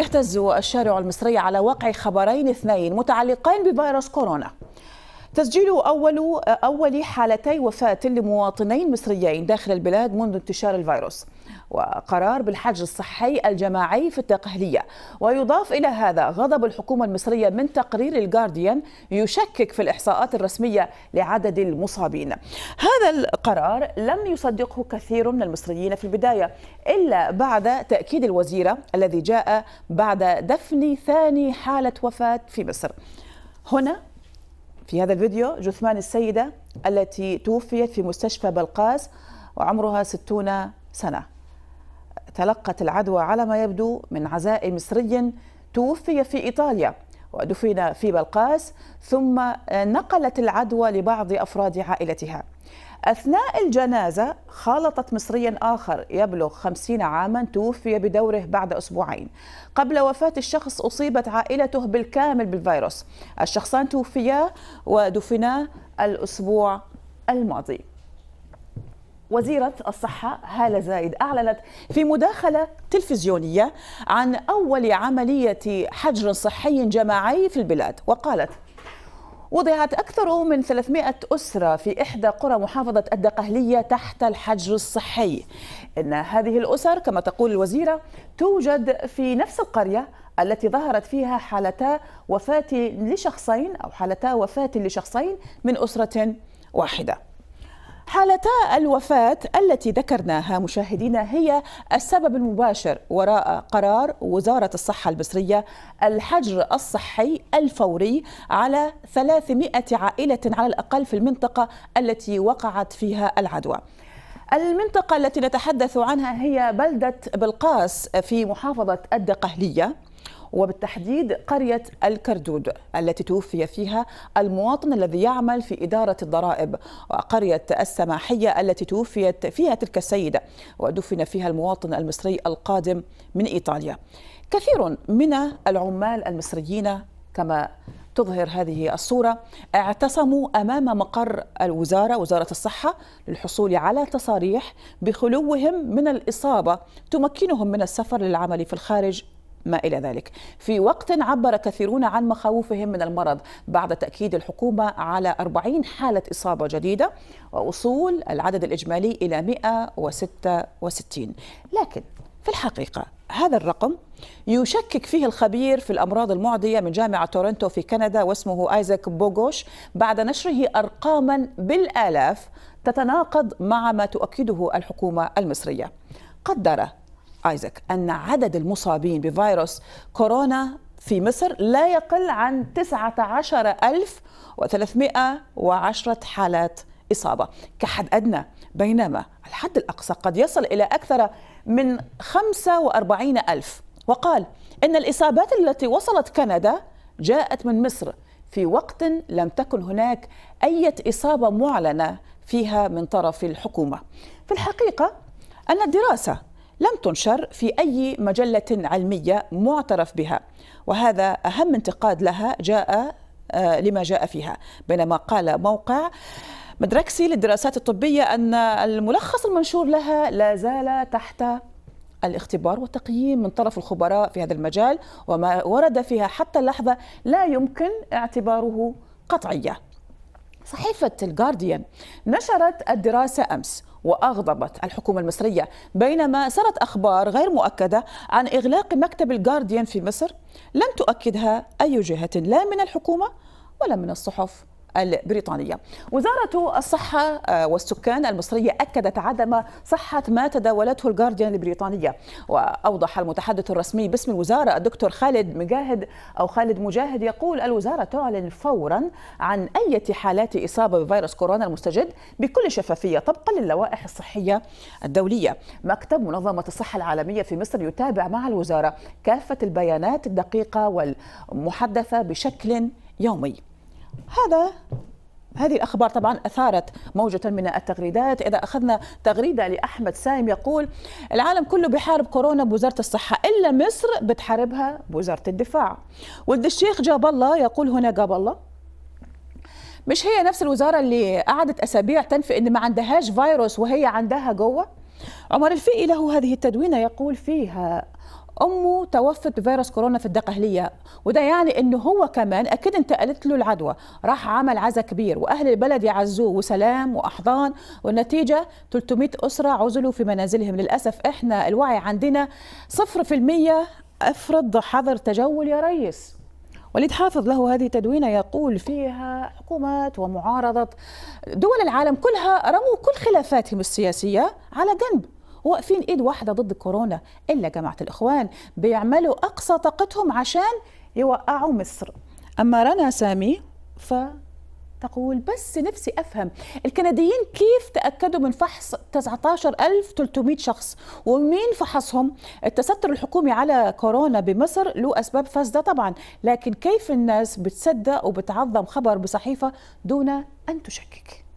اهتز الشارع المصري على وقع خبرين اثنين متعلقين بفيروس كورونا تسجيل أول أول حالتي وفاة لمواطنين مصريين داخل البلاد منذ انتشار الفيروس وقرار بالحجر الصحي الجماعي في التقهلية ويضاف إلى هذا غضب الحكومة المصرية من تقرير الجارديان يشكك في الإحصاءات الرسمية لعدد المصابين هذا القرار لم يصدقه كثير من المصريين في البداية إلا بعد تأكيد الوزيرة الذي جاء بعد دفن ثاني حالة وفاة في مصر هنا في هذا الفيديو جثمان السيدة التي توفيت في مستشفى بلقاس وعمرها ستون سنة تلقت العدوى على ما يبدو من عزاء مصري توفي في إيطاليا ودفن في بلقاس ثم نقلت العدوى لبعض أفراد عائلتها أثناء الجنازة خالطت مصريا آخر يبلغ خمسين عاما توفي بدوره بعد أسبوعين قبل وفاة الشخص أصيبت عائلته بالكامل بالفيروس الشخصان توفيا ودفنا الأسبوع الماضي وزيرة الصحة هالة زايد أعلنت في مداخلة تلفزيونية عن أول عملية حجر صحي جماعي في البلاد وقالت وضعت أكثر من 300 أسرة في إحدى قرى محافظة الدقهلية تحت الحجر الصحي إن هذه الأسر كما تقول الوزيرة توجد في نفس القرية التي ظهرت فيها حالتا وفاة لشخصين أو حالتا وفاة لشخصين من أسرة واحدة حالتا الوفاة التي ذكرناها مشاهدينا هي السبب المباشر وراء قرار وزارة الصحة المصرية الحجر الصحي الفوري على 300 عائلة على الأقل في المنطقة التي وقعت فيها العدوى المنطقة التي نتحدث عنها هي بلدة بلقاس في محافظة الدقهلية وبالتحديد قرية الكردود التي توفي فيها المواطن الذي يعمل في إدارة الضرائب وقرية السماحية التي توفيت فيها تلك السيدة ودفن فيها المواطن المصري القادم من إيطاليا كثير من العمال المصريين كما تظهر هذه الصورة اعتصموا أمام مقر الوزارة وزارة الصحة للحصول على تصاريح بخلوهم من الإصابة تمكنهم من السفر للعمل في الخارج ما إلى ذلك في وقت عبر كثيرون عن مخاوفهم من المرض بعد تأكيد الحكومة على 40 حالة إصابة جديدة ووصول العدد الإجمالي إلى 166 لكن في الحقيقة هذا الرقم يشكك فيه الخبير في الأمراض المعدية من جامعة تورنتو في كندا واسمه آيزاك بوغوش بعد نشره أرقاما بالآلاف تتناقض مع ما تؤكده الحكومة المصرية قدر آيزك أن عدد المصابين بفيروس كورونا في مصر لا يقل عن 19310 حالات إصابة كحد أدنى بينما الحد الأقصى قد يصل إلى أكثر من 45000 وقال إن الإصابات التي وصلت كندا جاءت من مصر في وقت لم تكن هناك أي إصابة معلنة فيها من طرف الحكومة في الحقيقة أن الدراسة لم تنشر في أي مجلة علمية معترف بها وهذا أهم انتقاد لها جاء آه، لما جاء فيها بينما قال موقع مدركسي للدراسات الطبية أن الملخص المنشور لها لا زال تحت الاختبار والتقييم من طرف الخبراء في هذا المجال وما ورد فيها حتى اللحظة لا يمكن اعتباره قطعية صحيفة الجارديان نشرت الدراسة أمس وأغضبت الحكومة المصرية بينما سرت أخبار غير مؤكدة عن إغلاق مكتب الجارديان في مصر لم تؤكدها أي جهة لا من الحكومة ولا من الصحف البريطانية وزارة الصحة آه، والسكان المصرية أكدت عدم صحة ما تداولته الجارديان البريطانية وأوضح المتحدث الرسمي باسم الوزارة الدكتور خالد مجاهد أو خالد مجاهد يقول الوزارة تعلن فورا عن أي حالات إصابة بفيروس كورونا المستجد بكل شفافية طبقا للوائح الصحية الدولية مكتب منظمة الصحة العالمية في مصر يتابع مع الوزارة كافة البيانات الدقيقة والمحدثة بشكل يومي هذا هذه الأخبار طبعا أثارت موجة من التغريدات إذا أخذنا تغريدة لأحمد سايم يقول العالم كله بحارب كورونا بوزارة الصحة إلا مصر بتحاربها بوزارة الدفاع ولد الشيخ جاب الله يقول هنا جاب الله مش هي نفس الوزارة اللي قعدت أسابيع تنفي إن ما عندهاش فيروس وهي عندها جوه عمر الفئي له هذه التدوينة يقول فيها امه توفت بفيروس كورونا في الدقهليه وده يعني انه هو كمان اكيد انتقلت له العدوى راح عمل عزا كبير واهل البلد يعزوه وسلام واحضان والنتيجه 300 اسره عزلوا في منازلهم للاسف احنا الوعي عندنا 0% افرض حظر تجول يا ريس وليد حافظ له هذه تدوينة يقول فيها حكومات ومعارضة دول العالم كلها رموا كل خلافاتهم السياسية على جنب واقفين ايد واحده ضد كورونا الا جماعه الاخوان بيعملوا اقصى طاقتهم عشان يوقعوا مصر اما رنا سامي ف تقول بس نفسي أفهم الكنديين كيف تأكدوا من فحص 19300 شخص ومين فحصهم التستر الحكومي على كورونا بمصر له أسباب فاسدة طبعا لكن كيف الناس بتصدق وبتعظم خبر بصحيفة دون أن تشكك